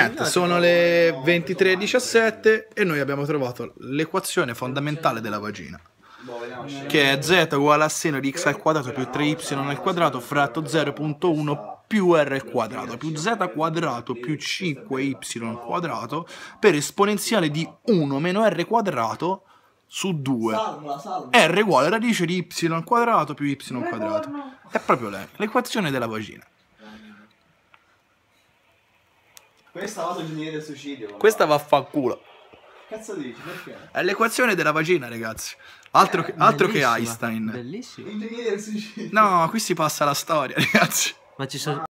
Niente, sono le 23.17 e noi abbiamo trovato l'equazione fondamentale della vagina che è z uguale a seno di x al quadrato più 3y al quadrato fratto 0.1 più r al quadrato più z quadrato più 5y al quadrato per esponenziale di 1 meno r quadrato su 2 r uguale a radice di y al quadrato più y al quadrato è proprio lei l'equazione della vagina Questa va sul genere suicidio. Vabbè. Questa va a fa culo. Cazzo dici, perché? È l'equazione della vagina, ragazzi. Altro, eh, che, altro che Einstein. Bellissimo. Ingegnere del suicidio. No, qui si passa la storia, ragazzi. Ma ci sono... Ah.